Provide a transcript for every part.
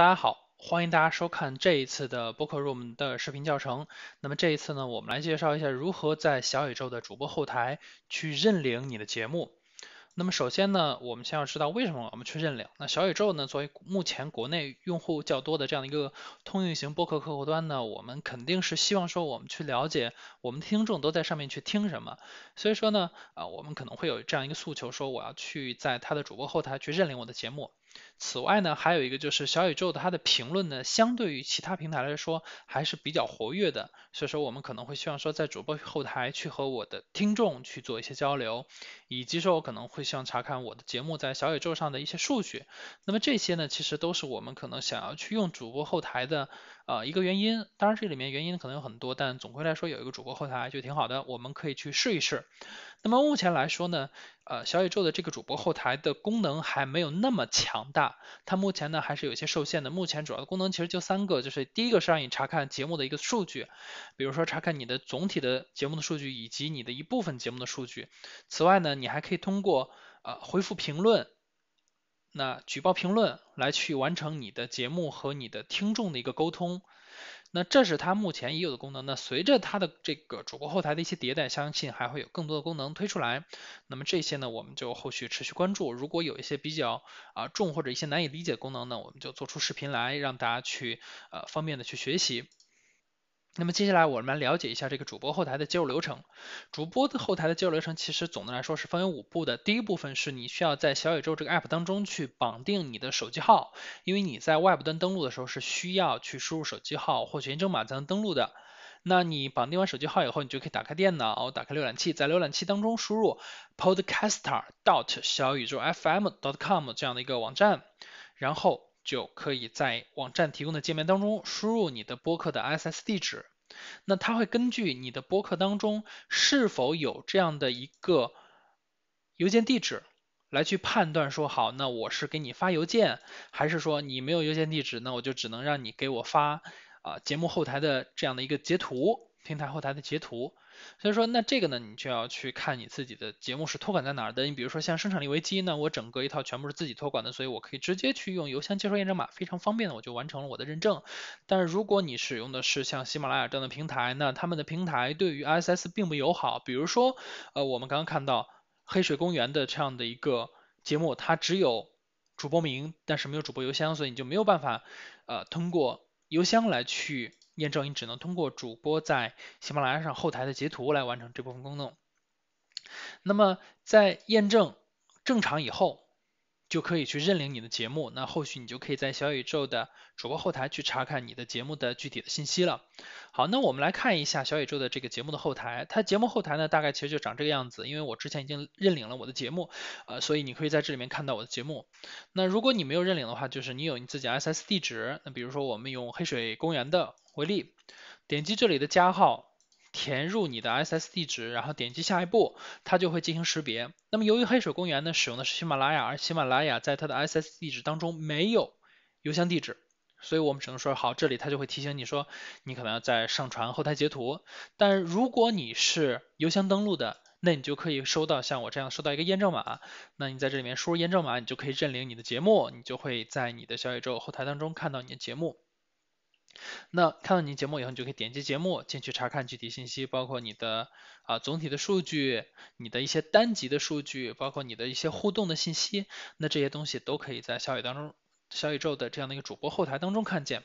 大家好，欢迎大家收看这一次的播客 room 的视频教程。那么这一次呢，我们来介绍一下如何在小宇宙的主播后台去认领你的节目。那么首先呢，我们先要知道为什么我们去认领。那小宇宙呢，作为目前国内用户较多的这样的一个通用型播客客户端呢，我们肯定是希望说我们去了解我们听众都在上面去听什么。所以说呢，啊，我们可能会有这样一个诉求，说我要去在他的主播后台去认领我的节目。此外呢，还有一个就是小宇宙的它的评论呢，相对于其他平台来说还是比较活跃的。所以说我们可能会希望说在主播后台去和我的听众去做一些交流，以及说我可能会。对像查看我的节目在小宇宙上的一些数据，那么这些呢，其实都是我们可能想要去用主播后台的啊一个原因。当然这里面原因可能有很多，但总归来说有一个主播后台就挺好的，我们可以去试一试。那么目前来说呢，呃小宇宙的这个主播后台的功能还没有那么强大，它目前呢还是有些受限的。目前主要的功能其实就三个，就是第一个是让你查看节目的一个数据，比如说查看你的总体的节目的数据以及你的一部分节目的数据。此外呢，你还可以通过啊，回复评论，那举报评论，来去完成你的节目和你的听众的一个沟通，那这是它目前已有的功能。那随着它的这个主播后台的一些迭代，相信还会有更多的功能推出来。那么这些呢，我们就后续持续关注。如果有一些比较啊重或者一些难以理解的功能呢，我们就做出视频来，让大家去呃方便的去学习。那么接下来我们来了解一下这个主播后台的接入流程。主播的后台的接入流程其实总的来说是分为五步的。第一部分是你需要在小宇宙这个 App 当中去绑定你的手机号，因为你在外部端登录的时候是需要去输入手机号或验证码才能登录的。那你绑定完手机号以后，你就可以打开电脑，打开浏览器，在浏览器当中输入 podcaster.dot 小宇宙 FM.dot.com 这样的一个网站，然后。就可以在网站提供的界面当中输入你的播客的 SS 地址，那它会根据你的播客当中是否有这样的一个邮件地址来去判断说好，那我是给你发邮件，还是说你没有邮件地址，那我就只能让你给我发啊节目后台的这样的一个截图，平台后台的截图。所以说，那这个呢，你就要去看你自己的节目是托管在哪儿的。你比如说像《生产力危机》，那我整个一套全部是自己托管的，所以我可以直接去用邮箱接收验证码，非常方便的我就完成了我的认证。但是如果你使用的是像喜马拉雅这样的平台，那他们的平台对于 ISS 并不友好。比如说，呃，我们刚刚看到《黑水公园》的这样的一个节目，它只有主播名，但是没有主播邮箱，所以你就没有办法呃通过邮箱来去。验证你只能通过主播在喜马拉雅上后台的截图来完成这部分功能。那么在验证正常以后。就可以去认领你的节目，那后续你就可以在小宇宙的主播后台去查看你的节目的具体的信息了。好，那我们来看一下小宇宙的这个节目的后台，它节目后台呢大概其实就长这个样子，因为我之前已经认领了我的节目，呃，所以你可以在这里面看到我的节目。那如果你没有认领的话，就是你有你自己 SS 地址，那比如说我们用黑水公园的为例，点击这里的加号。填入你的 SS 地址，然后点击下一步，它就会进行识别。那么由于黑水公园呢使用的是喜马拉雅，而喜马拉雅在它的 SS 地址当中没有邮箱地址，所以我们只能说好，这里它就会提醒你说，你可能要再上传后台截图。但如果你是邮箱登录的，那你就可以收到像我这样收到一个验证码，那你在这里面输入验证码，你就可以认领你的节目，你就会在你的小宇宙后台当中看到你的节目。那看到你节目以后，你就可以点击节目进去查看具体信息，包括你的啊总体的数据，你的一些单集的数据，包括你的一些互动的信息，那这些东西都可以在小宇当中、小宇宙的这样的一个主播后台当中看见。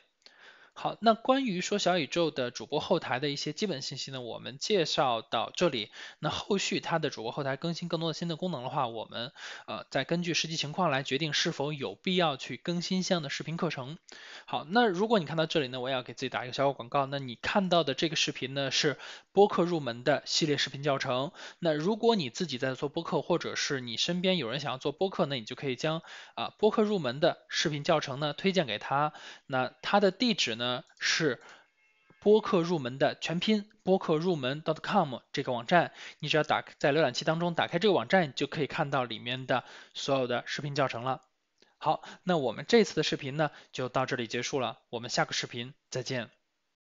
好，那关于说小宇宙的主播后台的一些基本信息呢，我们介绍到这里。那后续它的主播后台更新更多的新的功能的话，我们呃再根据实际情况来决定是否有必要去更新相应的视频课程。好，那如果你看到这里呢，我也要给自己打一个小广告。那你看到的这个视频呢，是播客入门的系列视频教程。那如果你自己在做播客，或者是你身边有人想要做播客，那你就可以将啊播客入门的视频教程呢推荐给他。那他的地址呢？呃，是播客入门的全拼播客入门 .com 这个网站，你只要打在浏览器当中打开这个网站，你就可以看到里面的所有的视频教程了。好，那我们这次的视频呢就到这里结束了，我们下个视频再见。